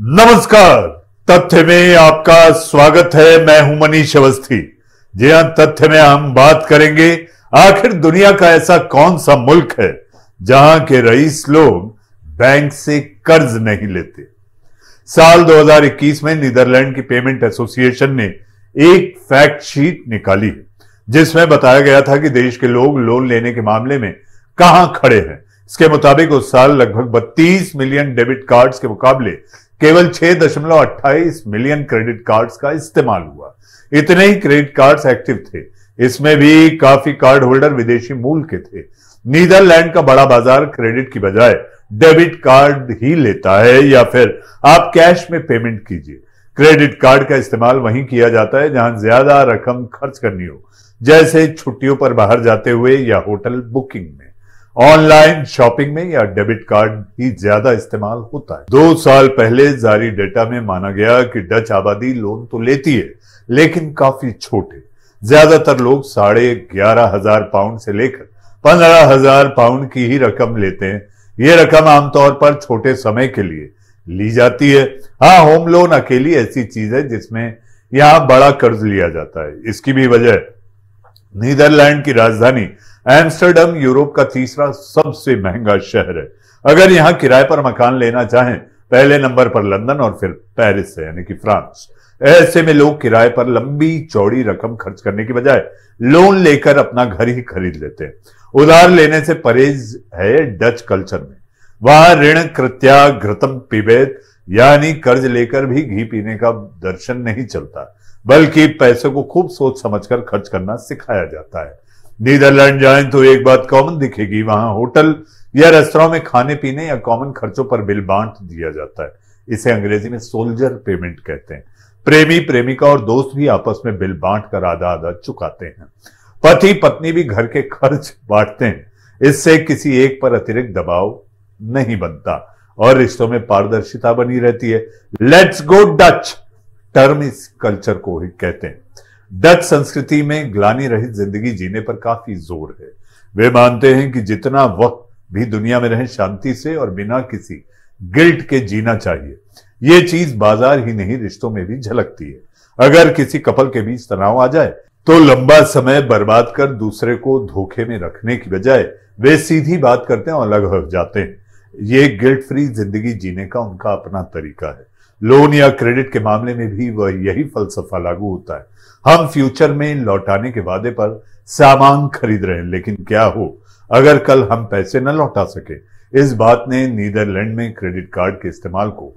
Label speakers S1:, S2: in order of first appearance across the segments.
S1: नमस्कार तथ्य में आपका स्वागत है मैं हूं मनीष अवस्थी जी हां तथ्य में हम बात करेंगे आखिर दुनिया का ऐसा कौन सा मुल्क है जहां के रईस लोग बैंक से कर्ज नहीं लेते साल 2021 में नीदरलैंड की पेमेंट एसोसिएशन ने एक फैक्ट शीट निकाली है जिसमें बताया गया था कि देश के लोग लोन लेने के मामले में कहां खड़े हैं इसके मुताबिक उस साल लगभग 32 मिलियन डेबिट कार्ड्स के मुकाबले केवल छह दशमलव अट्ठाईस मिलियन क्रेडिट कार्ड्स का इस्तेमाल हुआ इतने ही क्रेडिट कार्ड्स एक्टिव थे इसमें भी काफी कार्ड होल्डर विदेशी मूल के थे नीदरलैंड का बड़ा बाजार क्रेडिट की बजाय डेबिट कार्ड ही लेता है या फिर आप कैश में पेमेंट कीजिए क्रेडिट कार्ड का इस्तेमाल वहीं किया जाता है जहां ज्यादा रकम खर्च करनी हो जैसे छुट्टियों पर बाहर जाते हुए या होटल बुकिंग में ऑनलाइन शॉपिंग में या डेबिट कार्ड ही ज्यादा इस्तेमाल होता है दो साल पहले जारी डेटा में माना गया कि डच आबादी लोन तो लेती है लेकिन काफी छोटे ज्यादातर लोग साढ़े ग्यारह हजार पाउंड से लेकर पंद्रह हजार पाउंड की ही रकम लेते हैं ये रकम आमतौर पर छोटे समय के लिए ली जाती है हाँ होम लोन अकेली ऐसी चीज है जिसमें यहां बड़ा कर्ज लिया जाता है इसकी भी वजह नीदरलैंड की राजधानी एम्स्टर्डम यूरोप का तीसरा सबसे महंगा शहर है अगर यहां किराए पर मकान लेना चाहें पहले नंबर पर लंदन और फिर पेरिस है यानी कि फ्रांस ऐसे में लोग किराए पर लंबी चौड़ी रकम खर्च करने की बजाय लोन लेकर अपना घर ही खरीद लेते हैं उधार लेने से परहेज है डच कल्चर में वहां ऋण कृत्या घृतम पिबेत यानी कर्ज लेकर भी घी पीने का दर्शन नहीं चलता बल्कि पैसे को खूब सोच समझकर खर्च करना सिखाया जाता है नीदरलैंड जाए तो एक बात कॉमन दिखेगी वहां होटल या रेस्तरा में खाने पीने या कॉमन खर्चों पर बिल बांट दिया जाता है इसे अंग्रेजी में सोल्जर पेमेंट कहते हैं प्रेमी प्रेमिका और दोस्त भी आपस में बिल बांट कर आधा आधा चुकाते हैं पति पत्नी भी घर के खर्च बांटते हैं इससे किसी एक पर अतिरिक्त दबाव नहीं बनता और रिश्तों में पारदर्शिता बनी रहती है लेट्स गो डच टर्म इस कल्चर को ही कहते हैं डच संस्कृति में ग्लानी रहित जिंदगी जीने पर काफी जोर है वे मानते हैं कि जितना वक्त भी दुनिया में रहे शांति से और बिना किसी गिल्ट के जीना चाहिए ये चीज बाजार ही नहीं रिश्तों में भी झलकती है अगर किसी कपल के बीच तनाव आ जाए तो लंबा समय बर्बाद कर दूसरे को धोखे में रखने की बजाय वे सीधी बात करते हैं और अलग हो जाते हैं ये गिल्ट फ्री जिंदगी जीने का उनका अपना तरीका है लोन या क्रेडिट के मामले में भी वह यही फलसफा लागू होता है हम फ्यूचर में लौटाने के वादे पर सामान खरीद रहे हैं लेकिन क्या हो अगर कल हम पैसे न लौटा सके इस बात ने नीदरलैंड में क्रेडिट कार्ड के इस्तेमाल को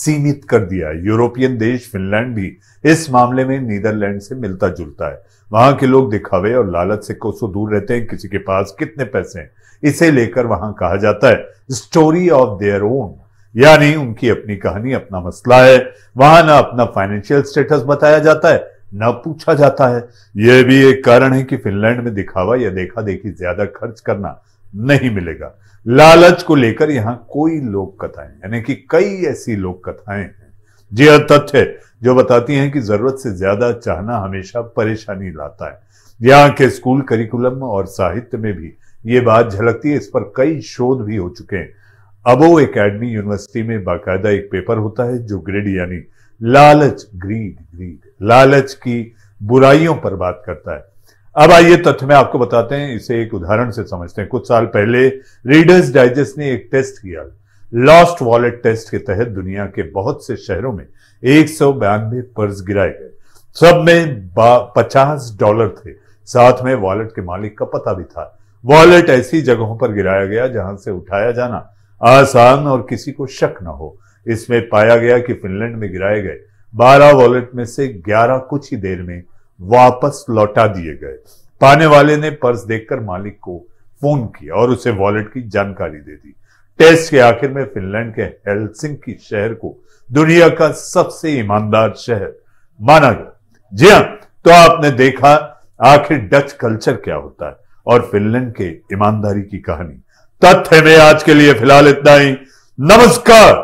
S1: सीमित कर दिया यूरोपियन देश फिनलैंड भी इस मामले में नीदरलैंड से मिलता जुलता है वहां के लोग दिखावे और लालच से कोसों दूर रहते हैं किसी के पास कितने पैसे हैं इसे लेकर वहां कहा जाता है स्टोरी ऑफ देयर ओन यानी उनकी अपनी कहानी अपना मसला है वहां ना अपना फाइनेंशियल स्टेटस बताया जाता है न पूछा जाता है यह भी एक कारण है कि फिनलैंड में दिखावा या देखा देखी ज्यादा खर्च करना नहीं मिलेगा लालच को लेकर यहां कोई लोक कथाएं यानी कि कई ऐसी लोक कथाएं हैं जी यह हाँ, तथ्य जो बताती हैं कि जरूरत से ज्यादा चाहना हमेशा परेशानी लाता है यहाँ के स्कूल करिकुलम और साहित्य में भी ये बात झलकती है इस पर कई शोध भी हो चुके हैं अबो एकेडमी यूनिवर्सिटी में बाकायदा एक पेपर होता है जो ग्रिड यानी लालच ग्रीड ग्रीड लालच की बुराइयों पर बात करता है अब आइए तथ्य में आपको बताते हैं इसे एक उदाहरण से समझते हैं कुछ साल पहले रीडर्स डाइजेस्ट ने एक टेस्ट किया लॉस्ट वॉलेट टेस्ट के तहत दुनिया के बहुत से शहरों में एक सौ बयानवे पर्स गिराए गए सब में पचास डॉलर थे साथ में वॉलेट के मालिक का पता भी था वॉलेट ऐसी जगहों पर गिराया गया जहां से उठाया जाना आसान और किसी को शक न हो इसमें पाया गया कि फिनलैंड में गिराए गए 12 वॉलेट में से 11 कुछ ही देर में वापस लौटा दिए गए पाने वाले ने पर्स देखकर मालिक को फोन किया और उसे वॉलेट की जानकारी दे दी टेस्ट के आखिर में फिनलैंड के की शहर को दुनिया का सबसे ईमानदार शहर माना गया जी हाँ तो आपने देखा आखिर डच कल्चर क्या होता है और फिनलैंड के ईमानदारी की कहानी तथ्य में आज के लिए फिलहाल इतना ही नमस्कार